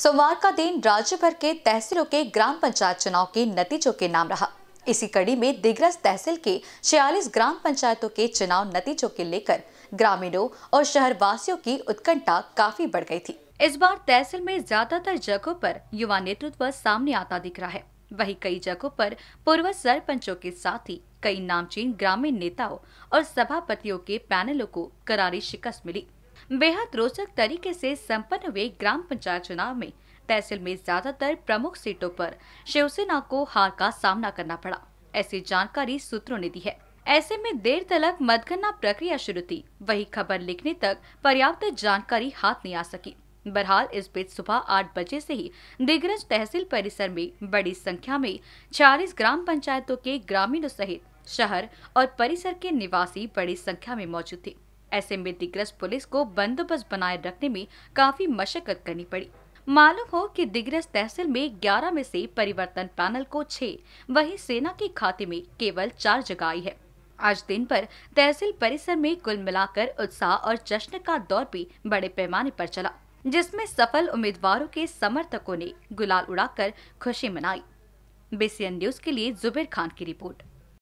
सोमवार का दिन राज्य भर के तहसीलों के ग्राम पंचायत चुनाव के नतीजों के नाम रहा इसी कड़ी में दिग्रस तहसील के छियालीस ग्राम पंचायतों के चुनाव नतीजों के लेकर ग्रामीणों और शहरवासियों की उत्कंठा काफी बढ़ गई थी इस बार तहसील में ज्यादातर जगहों पर युवा नेतृत्व सामने आता दिख रहा है वहीं कई जगहों पर पूर्व सरपंचों के साथ ही कई नामचीन ग्रामीण नेताओं और सभापतियों के पैनलों को करारी शिकस्त मिली बेहद रोचक तरीके से संपन्न हुए ग्राम पंचायत चुनाव में तहसील में ज्यादातर प्रमुख सीटों पर शिवसेना को हार का सामना करना पड़ा ऐसी जानकारी सूत्रों ने दी है ऐसे में देर तलक मतगणना प्रक्रिया शुरू थी वही खबर लिखने तक पर्याप्त जानकारी हाथ नहीं आ सकी बहरहाल इस बीच सुबह आठ बजे से ही दिग्रज तहसील परिसर में बड़ी संख्या में छियालीस ग्राम पंचायतों के ग्रामीणों सहित शहर और परिसर के निवासी बड़ी संख्या में मौजूद थे ऐसे में दिग्रस पुलिस को बंदोबस्त बनाए रखने में काफी मशक्कत करनी पड़ी मालूम हो कि दिग्रस तहसील में 11 में से परिवर्तन पैनल को 6 वही सेना के खाते में केवल चार जगह आई है आज दिन पर तहसील परिसर में कुल मिलाकर उत्साह और जश्न का दौर भी बड़े पैमाने पर चला जिसमें सफल उम्मीदवारों के समर्थकों ने गुलाल उड़ाकर खुशी मनाई बीसीएन न्यूज के लिए जुबेर खान की रिपोर्ट